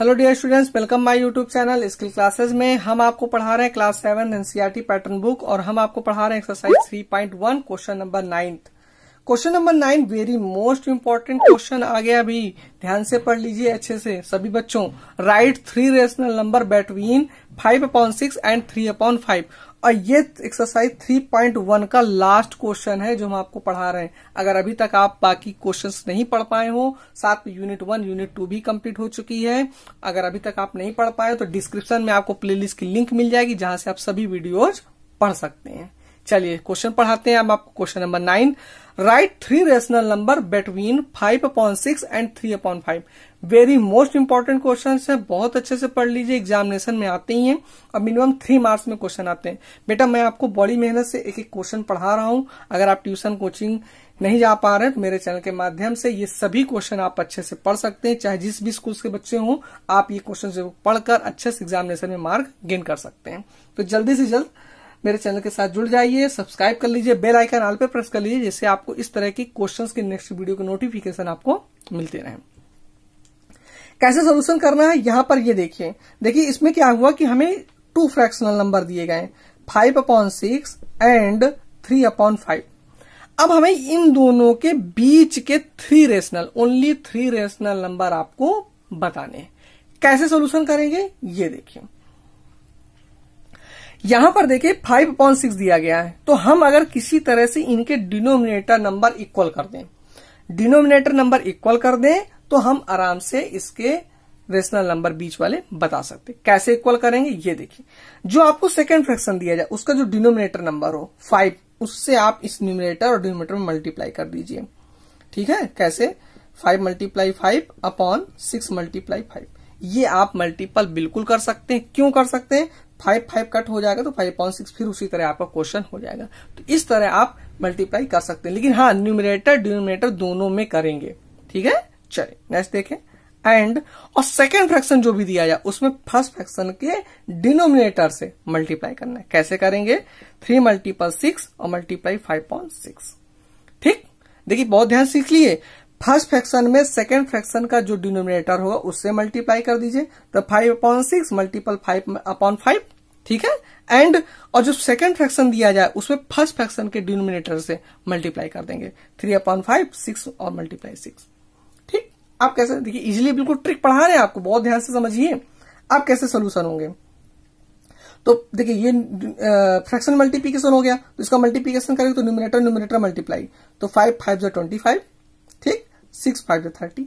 hello dear students welcome my YouTube channel skill classes में हम आपको पढ़ा रहे हैं class seven NCERT pattern book और हम आपको पढ़ा रहे हैं exercise three point one question number ninth question number nine very most important question आ गया अभी ध्यान से पढ़ लीजिए अच्छे से सभी बच्चों write three rational number between five upon six and three upon five और ये एक्सरसाइज 3.1 का लास्ट क्वेश्चन है जो हम आपको पढ़ा रहे हैं अगर अभी तक आप बाकी क्वेश्चंस नहीं पढ़ पाए हो साथ में यूनिट वन यूनिट टू भी कंप्लीट हो चुकी है अगर अभी तक आप नहीं पढ़ पाए तो डिस्क्रिप्शन में आपको प्लेलिस्ट की लिंक मिल जाएगी जहां से आप सभी वीडियोज पढ़ सकते हैं चलिए क्वेश्चन पढ़ाते हैं हम आपको question number nine write three rational number between five upon six and three upon five very most important question है बहुत अच्छे से पढ़ लीजिए एग्जामिनेशन में आते ही हैं और मिनिमम थ्री मार्क्स में क्वेश्चन आते हैं बेटा मैं आपको बड़ी मेहनत से एक एक क्वेश्चन पढ़ा रहा हूं अगर आप ट्यूशन कोचिंग नहीं जा पा रहे तो मेरे चैनल के माध्यम से ये सभी क्वेश्चन आप अच्छे से पढ़ सकते हैं चाहे जिस भी स्कूल के बच्चे हों आप ये क्वेश्चन पढ़कर अच्छे से एग्जामिनेशन में मार्क गेन कर सकते हैं तो जल्दी से जल्द मेरे चैनल के साथ जुड़ जाइए सब्सक्राइब कर लीजिए बेल आइकन आल पर प्रेस कर लीजिए जिससे आपको इस तरह की क्वेश्चन के नेक्स्ट वीडियो के नोटिफिकेशन आपको मिलते रहे कैसे सोल्यूशन करना है यहां पर ये देखिए देखिए इसमें क्या हुआ कि हमें टू फ्रैक्शनल नंबर दिए गए five upon six and three upon five अब हमें इन दोनों के बीच के three rational only three rational number आपको बताने कैसे सोल्यूशन करेंगे ये देखिए यहां पर देखिए फाइव अपॉन सिक्स दिया गया है तो हम अगर किसी तरह से इनके डिनोमिनेटर नंबर इक्वल कर दें डिनोमिनेटर नंबर इक्वल कर दें तो हम आराम से इसके रेशनल नंबर बीच वाले बता सकते कैसे इक्वल करेंगे ये देखिए जो आपको सेकेंड फ्रैक्शन दिया जाए उसका जो डिनोमिनेटर नंबर हो फाइव उससे आप इस न्यूमिनेटर और डिनोमिनेटर में मल्टीप्लाई कर दीजिए ठीक है कैसे five multiply five upon six multiply five ये आप मल्टीपल बिल्कुल कर सकते हैं क्यों कर सकते हैं फाइव फाइव कट हो जाएगा तो फाइव पॉइंट सिक्स फिर उसी तरह आपका क्वेश्चन हो जाएगा तो इस तरह आप मल्टीप्लाई कर सकते हैं लेकिन हाँ न्यूमिनेटर डिनोमिनेटर दोनों में करेंगे ठीक है चलिए नेक्स्ट देखें एंड और सेकेंड फ्रैक्शन जो भी दिया जाए उसमें फर्स्ट फ्रैक्शन के डिनोमिनेटर से मल्टीप्लाई करना है कैसे करेंगे थ्री मल्टीपल सिक्स और मल्टीप्लाई फाइव पॉइंट सिक्स ठीक देखिए बहुत ध्यान सीख लिए फर्स्ट फ्रैक्शन में सेकेंड फ्रैक्शन का जो डिनोमिनेटर होगा उससे मल्टीप्लाई कर दीजिए तो five upon six multiple five upon five ठीक है एंड और जो सेकेंड फ्रैक्शन दिया जाए उसमें फर्स्ट फ्रैक्शन के डिनोमिनेटर से मल्टीप्लाई कर देंगे थ्री अपॉन फाइव सिक्स और मल्टीप्लाई सिक्स ठीक आप कैसे देखिए इजिली बिल्कुल ट्रिक पढ़ा रहे हैं आपको बहुत ध्यान से समझिए आप कैसे सोल्यूशन होंगे तो देखिए ये फ्रैक्शन मल्टीप्लीकेशन हो गया तो इसका मल्टीप्लीकेशन करेंगे तो न्यूमिनेटर न्यूमिनेटर मल्टीप्लाई तो फाइव फाइव जो ट्वेंटी फाइव ठीक सिक्स फाइव जो थर्टी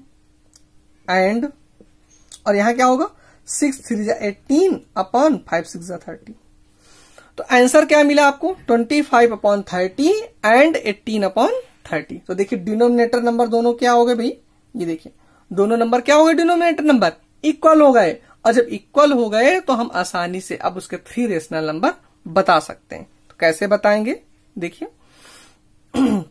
एंड और यहां क्या होगा सिक्स थ्री जो एटीन अपॉन फाइव सिक्स जो थर्टी तो आंसर क्या मिला आपको twenty five upon thirty and eighteen upon thirty तो देखिए डिनोमिनेटर नंबर दोनों क्या हो गए भाई ये देखिए दोनों नंबर क्या हो गए डिनोमिनेटर नंबर इक्वल हो गए और जब इक्वल हो गए तो हम आसानी से अब उसके थ्री रेशनल नंबर बता सकते हैं तो कैसे बताएंगे देखिए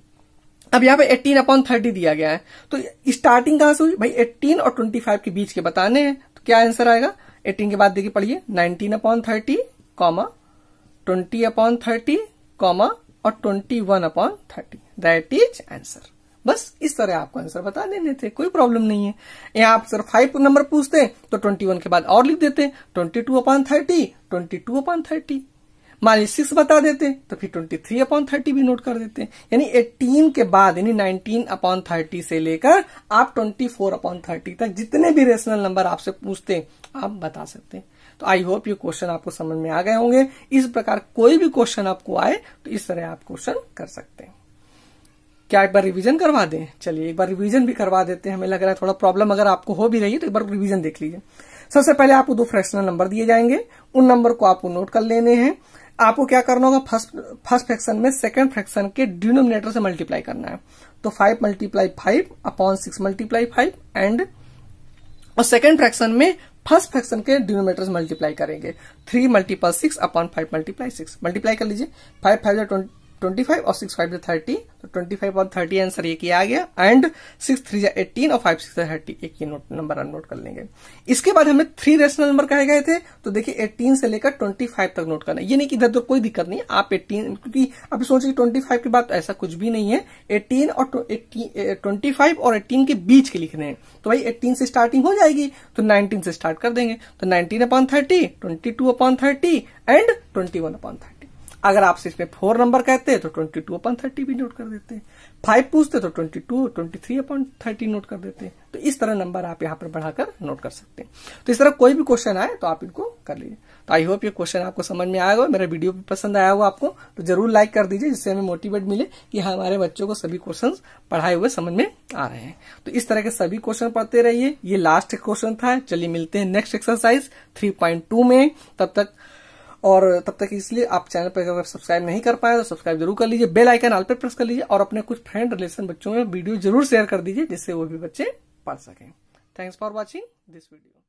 अब यहाँ पे 18 अपॉन 30 दिया गया है तो स्टार्टिंग कहां से हुई भाई 18 और 25 के बीच के बताने हैं तो क्या आंसर आएगा 18 के बाद देखिए पढ़िए 19 upon thirty comma twenty upon thirty comma और twenty one upon thirty that is answer बस इस तरह आपको आंसर बता देने थे कोई प्रॉब्लम नहीं है यहाँ आप सर फाइव नंबर पूछते हैं तो ट्वेंटी वन के बाद और लिख देते twenty two upon thirty twenty two upon thirty मान लीजिए सिक्स बता देते तो फिर ट्वेंटी थ्री अपॉन थर्टी भी नोट कर देते यानी एटीन के बाद यानी नाइनटीन अपॉन थर्टी से लेकर आप ट्वेंटी फोर अपॉन थर्टी तक जितने भी रेशनल नंबर आपसे पूछते आप बता सकते हैं तो आई होप ये क्वेश्चन आपको समझ में आ गए होंगे इस प्रकार कोई भी क्वेश्चन आपको आए तो इस तरह आप क्वेश्चन कर सकते हैं क्या एक बार रिवीजन करवा दें चलिए एक बार रिवीजन भी करवा देते हैं हमें लग रहा है थोड़ा प्रॉब्लम अगर आपको हो भी रही है तो एक बार रिवीजन देख लीजिए सबसे पहले आपको दो फ्रैक्शनल नंबर दिए जाएंगे उन नंबर को आपको नोट कर लेने हैं आपको क्या करना होगा फर्स्ट फर्स्ट फ्रैक्शन में सेकंड फ्रैक्शन के डिनोमिनेटर से मल्टीप्लाई करना है तो five multiply five upon six multiply five and और सेकंड फ्रैक्शन में फर्स्ट फ्रैक्शन के डिनोमिनेटर से मल्टीप्लाई करेंगे three multiple six upon five multiply six multiply कर लीजिए five five twenty twenty five तो और सिक्स फाइव थर्टी तो ट्वेंटी फाइव और थर्टी आंसर ये किया गया एंड सिक्स थ्री जा एटीन और फाइव सिक्स थर्टी एक ही नोट नंबर हम नोट कर लेंगे इसके बाद हमें थ्री रेशनल नंबर कहे गए थे तो देखिए एटीन से लेकर ट्वेंटी फाइव तक नोट करना ये नहीं कि इधर तो कोई दिक्कत नहीं आप एटीन क्योंकि आप सोचिए ट्वेंटी फाइव के बाद तो ऐसा कुछ भी नहीं है एटीन और ट्वेंटी फाइव eh, और एटीन के बीच के लिखने हैं तो भाई एटीन से स्टार्टिंग हो जाएगी तो नाइनटीन से स्टार्ट कर देंगे तो nineteen upon thirty twenty two upon thirty and twenty one upon thirty अगर आपसे इसमें फोर नंबर कहते हैं तो ट्वेंटी टू अपॉन थर्टी भी नोट कर देते हैं फाइव पूछते तो twenty two twenty three upon thirty note कर देते हैं तो इस तरह नंबर आप यहां पर बढ़ाकर नोट कर सकते हैं तो इस तरह कोई भी क्वेश्चन आए तो आप इनको कर लीजिए तो आई होप ये क्वेश्चन आपको समझ में आएगा मेरा वीडियो भी पसंद आया होगा आपको तो जरूर लाइक कर दीजिए जिससे हमें मोटिवेट मिले कि हाँ, हमारे बच्चों को सभी क्वेश्चन पढ़ाए हुए समझ में आ रहे हैं तो इस तरह के सभी क्वेश्चन पढ़ते रहिए ये लास्ट क्वेश्चन था चलिए मिलते हैं नेक्स्ट एक्सरसाइज थ्री में तब तक और तब तक इसलिए आप चैनल पर अगर सब्सक्राइब नहीं कर पाए तो सब्सक्राइब जरूर कर लीजिए बेल आइकन आल पर प्रेस कर लीजिए और अपने कुछ फ्रेंड रिलेशन बच्चों में वीडियो जरूर शेयर कर दीजिए जिससे वो भी बच्चे पढ़ सकें thanks for watching this video